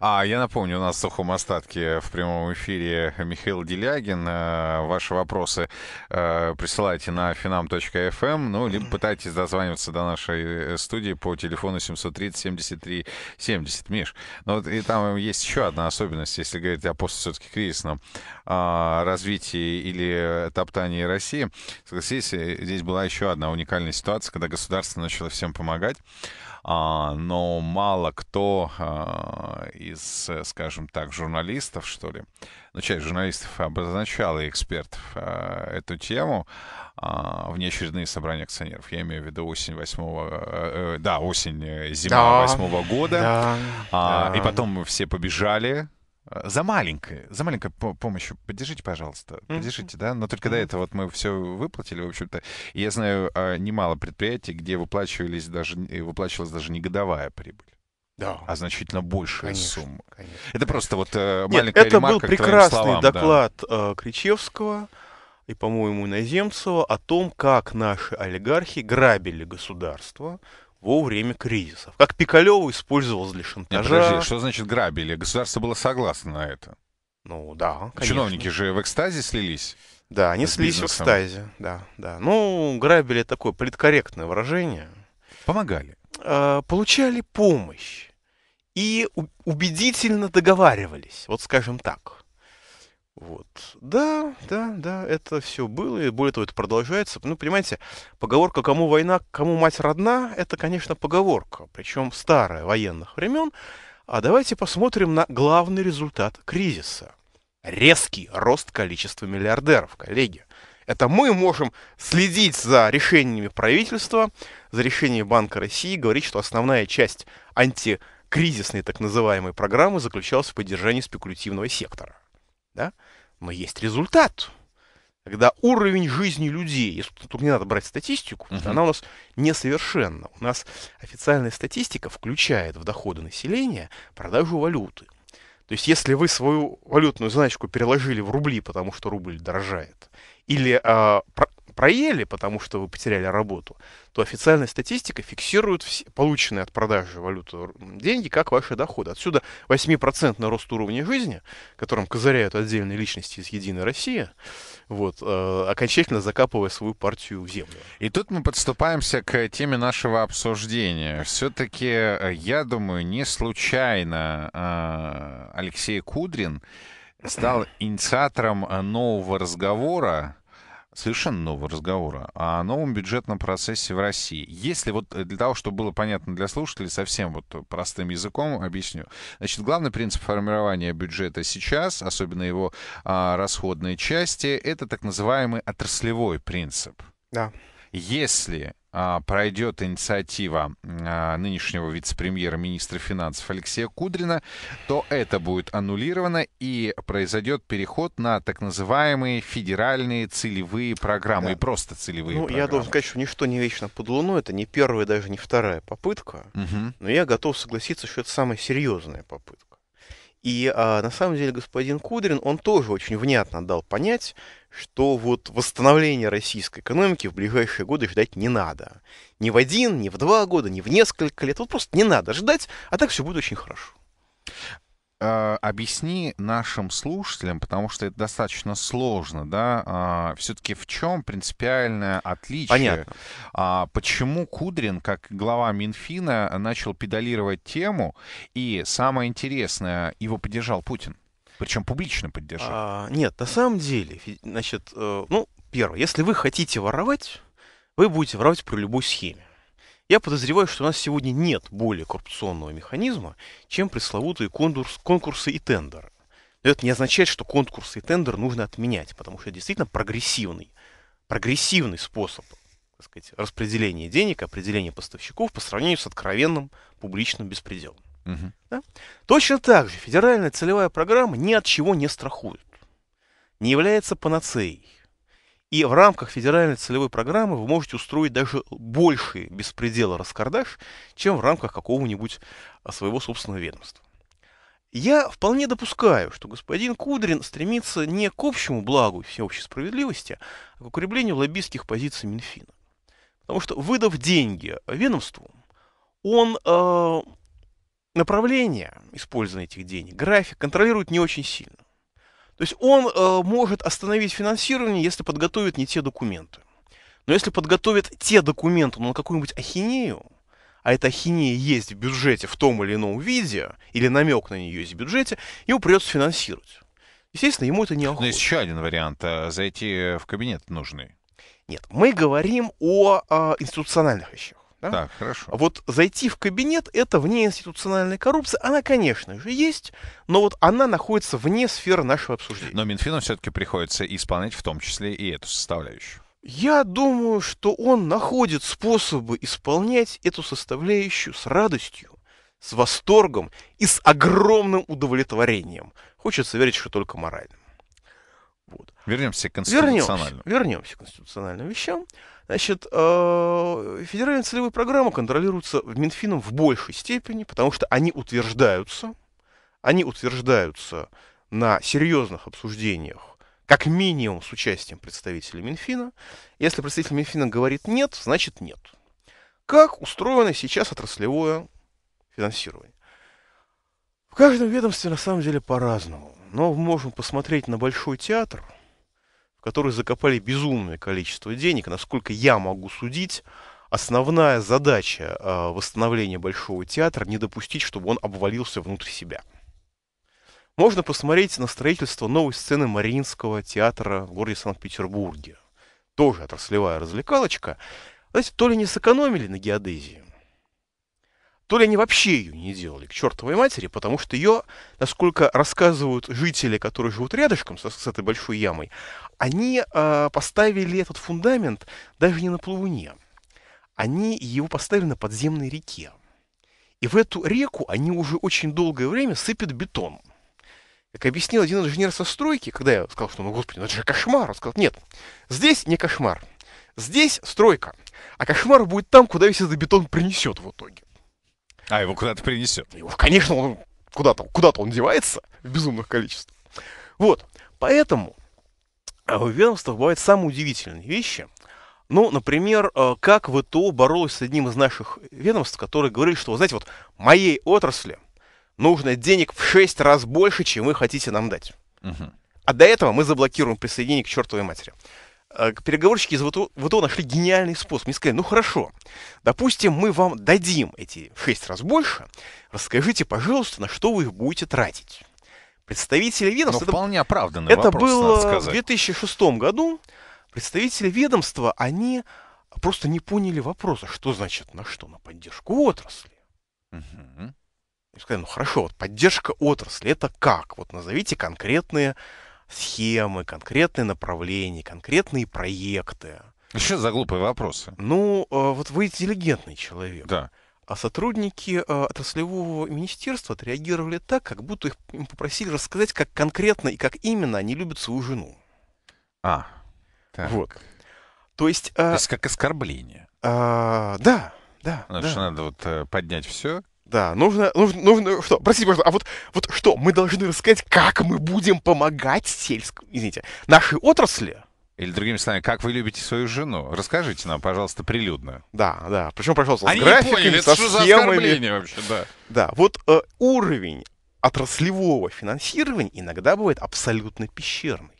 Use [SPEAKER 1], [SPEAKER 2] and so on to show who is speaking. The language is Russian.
[SPEAKER 1] А я напомню, у нас в сухом остатке в прямом эфире Михаил Делягин. Э, ваши вопросы э, присылайте на finam.fm, эм. ну, либо пытайтесь дозваниваться до нашей э, студии по телефону 730-73-70. Миш, ну, вот и там есть еще одна особенность, если говорить о после все-таки кризисном а, развитии или топтании России. Согласитесь, здесь была еще одна уникальная ситуация, когда государство начало всем помогать. А, но мало кто а, из, скажем так, журналистов, что ли, ну, часть журналистов обозначала экспертов а, эту тему в неочередные собрания акционеров. Я имею в виду осень восьмого, э, э, да, осень, э, зима восьмого да, года. Да, да. И потом мы все побежали Э, за маленькое, за маленькую помощь поддержите, пожалуйста. Поддержите, да? Но только до этого вот мы все выплатили, в общем-то. Я знаю а, немало предприятий, где выплачивались даже, выплачивалась даже не годовая прибыль. Да. А значительно большая конечно, сумма. Конечно. Это просто вот э, маленькая Нет, это был прекрасный словам, доклад
[SPEAKER 2] да. Э, Кричевского и, по-моему, Иноземцева о том, как наши олигархи грабили
[SPEAKER 1] государство, во время кризисов. Как Пикалеву использовалось для шантажа. Нет, подожди, что значит грабили? Государство было согласно на это. Ну да, а конечно. Чиновники же в экстазе слились. Да, они слились бизнесом. в экстазе, да, да. Ну, грабили такое политкорректное
[SPEAKER 2] выражение. Помогали. Э, получали помощь и убедительно договаривались, вот скажем так. Вот. Да, да, да, это все было, и более того, это продолжается. Ну, понимаете, поговорка «кому война, кому мать родна» — это, конечно, поговорка, причем старая, военных времен. А давайте посмотрим на главный результат кризиса. Резкий рост количества миллиардеров, коллеги. Это мы можем следить за решениями правительства, за решениями Банка России, говорить, что основная часть антикризисной так называемой программы заключалась в поддержании спекулятивного сектора. Да? Но есть результат. Когда уровень жизни людей, если тут не надо брать статистику, угу. она у нас несовершенна. У нас официальная статистика включает в доходы населения продажу валюты. То есть, если вы свою валютную значку переложили в рубли, потому что рубль дорожает, или э, проели, потому что вы потеряли работу, то официальная статистика фиксирует все полученные от продажи валюты деньги как ваши доходы. Отсюда 8% на рост уровня жизни, которым козыряют отдельные личности из «Единой России»,
[SPEAKER 1] вот, э, окончательно закапывая свою партию в землю. И тут мы подступаемся к теме нашего обсуждения. Все-таки, э, я думаю, не случайно э, Алексей Кудрин стал инициатором э, нового разговора совершенно нового разговора о новом бюджетном процессе в России. Если вот э, для того, чтобы было понятно для слушателей, совсем вот простым языком объясню. Значит, главный принцип формирования бюджета сейчас, особенно его а, расходные части, это так называемый отраслевой принцип. Да. Если а, пройдет инициатива а, нынешнего вице-премьера министра финансов Алексея Кудрина, то это будет аннулировано и произойдет переход на так называемые федеральные целевые программы да. и просто целевые ну, программы. Я должен сказать,
[SPEAKER 2] что ничто не вечно под луну, это не первая, даже не вторая попытка, угу. но я готов согласиться, что это самая серьезная попытка. И а, на самом деле господин Кудрин, он тоже очень внятно дал понять, что вот восстановление российской экономики в ближайшие годы ждать не надо.
[SPEAKER 1] Ни в один, ни в два года, ни в несколько лет. Вот просто не надо ждать, а так все будет очень хорошо э, объясни нашим слушателям, потому что это достаточно сложно, да, э, а, все-таки в чем принципиальное отличие? Понятно. Э, почему Кудрин, как глава Минфина, начал педалировать тему, и самое интересное, его поддержал Путин? Причем публично поддержал. А, нет, на самом деле,
[SPEAKER 2] значит, э, ну, первое, если вы хотите воровать, вы будете воровать при любой схеме. Я подозреваю, что у нас сегодня нет более коррупционного механизма, чем пресловутые конкурс, конкурсы и тендеры. Но это не означает, что конкурсы и тендеры нужно отменять, потому что это действительно прогрессивный, прогрессивный способ так сказать, распределения денег, определения поставщиков по сравнению с откровенным публичным беспределом. Угу. Да? Точно так же федеральная целевая программа ни от чего не страхует, не является панацеей и в рамках федеральной целевой программы вы можете устроить даже больший беспредела раскардаш, чем в рамках какого-нибудь а, своего собственного ведомства. Я вполне допускаю, что господин Кудрин стремится не к общему благу всеобщей справедливости, а к укреплению лоббистских позиций Минфина. Потому что, выдав деньги ведомству, он э, направление использования этих денег, график контролирует не очень сильно. То есть он э, может остановить финансирование, если подготовит не те документы. Но если подготовит те документы, но ну, на какую-нибудь ахинею, а эта ахинея есть в бюджете в том или ином виде, или намек на нее есть в бюджете, ему придется финансировать. Естественно, ему это не охота. Но есть еще один вариант а, – зайти в кабинет нужный. Нет, мы говорим о а, институциональных вещах. Да? Так, хорошо. Вот зайти в кабинет – это внеинституциональная коррупция. Она, конечно
[SPEAKER 1] же, есть, но вот она находится вне сферы нашего обсуждения. Но Минфину все-таки приходится исполнять в том числе и эту составляющую.
[SPEAKER 2] Я думаю, что он находит способы исполнять эту составляющую с радостью, с восторгом и с огромным удовлетворением. Хочется верить, что только моральным.
[SPEAKER 1] Вот. Вернемся
[SPEAKER 2] к конституциональным. Вернемся, вернемся к конституциональным вещам. Значит, э, федеральные целевые программы контролируются Минфином в большей степени, потому что они утверждаются, они утверждаются на серьезных обсуждениях, как минимум с участием представителей Минфина. Если представитель Минфина говорит нет, значит нет. Как устроено сейчас отраслевое финансирование? В каждом ведомстве на самом деле по-разному. Но мы можем посмотреть на Большой театр – в которых закопали безумное количество денег. Насколько я могу судить, основная задача а, восстановления Большого театра не допустить, чтобы он обвалился внутрь себя. Можно посмотреть на строительство новой сцены Мариинского театра в городе Санкт-Петербурге. Тоже отраслевая развлекалочка. Знаете, то ли не сэкономили на геодезии, то ли они вообще ее не делали, к чертовой матери, потому что ее, насколько рассказывают жители, которые живут рядышком с, с этой большой ямой, они э, поставили этот фундамент даже не на плавуне. Они его поставили на подземной реке. И в эту реку они уже очень долгое время сыпят бетон. Как объяснил один инженер со стройки, когда я сказал, что, ну, господи, ну, это же кошмар. Он сказал, нет, здесь не кошмар. Здесь стройка. А кошмар будет там, куда весь этот бетон принесет в итоге. А, его куда-то принесет. Его, конечно, он куда-то куда то он девается в безумных количествах. Вот, поэтому э, в ведомствах бывают самые удивительные вещи. Ну, например, э, как ВТО боролась с одним из наших ведомств, которые говорили, что, знаете, вот моей отрасли нужно денег в 6 раз больше, чем вы хотите нам дать. Угу. А до этого мы заблокируем присоединение к чертовой матери. Э, переговорщики из ВТО, ВТО нашли гениальный способ. Мне сказали, ну хорошо, допустим, мы вам дадим эти в 6 раз больше, расскажите, пожалуйста, на что вы их будете тратить. Представители ну, ведомства... Но вполне
[SPEAKER 1] оправданный это вопрос, было в
[SPEAKER 2] 2006 году. Представители ведомства, они просто не поняли вопроса, что значит на что? На поддержку отрасли.
[SPEAKER 1] Угу.
[SPEAKER 2] И сказали, ну хорошо, вот поддержка отрасли, это как? Вот назовите конкретные схемы, конкретные направления, конкретные проекты. Что за глупые вопросы? Ну, э, вот вы интеллигентный человек. Да. А сотрудники э, отраслевого министерства отреагировали так, как будто их попросили рассказать, как конкретно и как именно они любят свою жену.
[SPEAKER 1] А, так. Вот. То есть... Э, То есть как оскорбление.
[SPEAKER 2] А, да,
[SPEAKER 1] да. Потому да. что надо вот поднять все да, нужно, нужно, нужно, что,
[SPEAKER 2] простите, пожалуйста, а вот, вот что, мы должны рассказать, как мы будем помогать сельскому, извините, нашей
[SPEAKER 1] отрасли? Или другими словами, как вы любите свою жену? Расскажите нам, пожалуйста, прилюдно. Да, да. Причем, пожалуйста, Они с графиками, поняли, со это что За вообще, да. Да, вот э, уровень
[SPEAKER 2] отраслевого финансирования иногда бывает абсолютно пещерный.